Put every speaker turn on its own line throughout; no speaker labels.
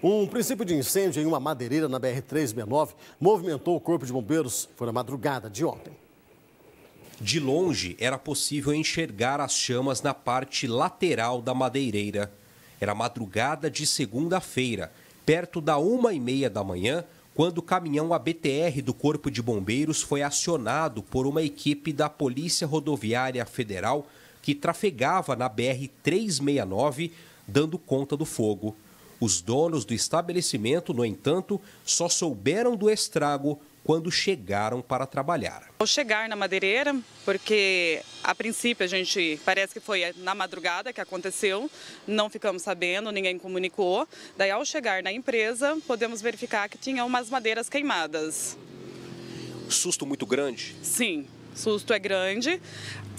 Um princípio de incêndio em uma madeireira na BR-369 movimentou o Corpo de Bombeiros. Foi na madrugada de ontem. De longe, era possível enxergar as chamas na parte lateral da madeireira. Era madrugada de segunda-feira, perto da uma e meia da manhã, quando o caminhão ABTR do Corpo de Bombeiros foi acionado por uma equipe da Polícia Rodoviária Federal que trafegava na BR-369, dando conta do fogo. Os donos do estabelecimento, no entanto, só souberam do estrago quando chegaram para trabalhar.
Ao chegar na madeireira, porque a princípio a gente parece que foi na madrugada que aconteceu, não ficamos sabendo, ninguém comunicou. Daí ao chegar na empresa, podemos verificar que tinha umas madeiras queimadas.
Susto muito grande?
Sim, susto é grande.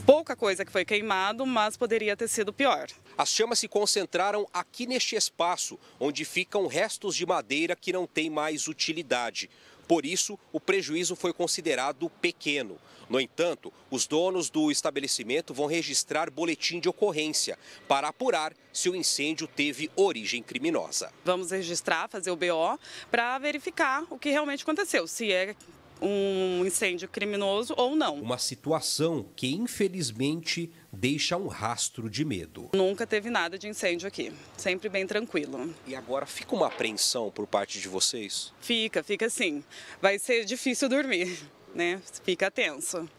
Pouca coisa que foi queimado, mas poderia ter sido pior. As chamas se concentraram aqui neste espaço, onde ficam
restos de madeira que não tem mais utilidade. Por isso, o prejuízo foi considerado pequeno. No entanto, os donos do estabelecimento vão registrar boletim de ocorrência para apurar se o incêndio teve origem criminosa.
Vamos registrar, fazer o BO, para verificar o que realmente aconteceu, se é um incêndio criminoso ou não.
Uma situação que, infelizmente, deixa um rastro de medo.
Nunca teve nada de incêndio aqui, sempre bem tranquilo. E agora fica uma apreensão
por parte de vocês?
Fica, fica sim. Vai ser difícil dormir, né? Fica tenso.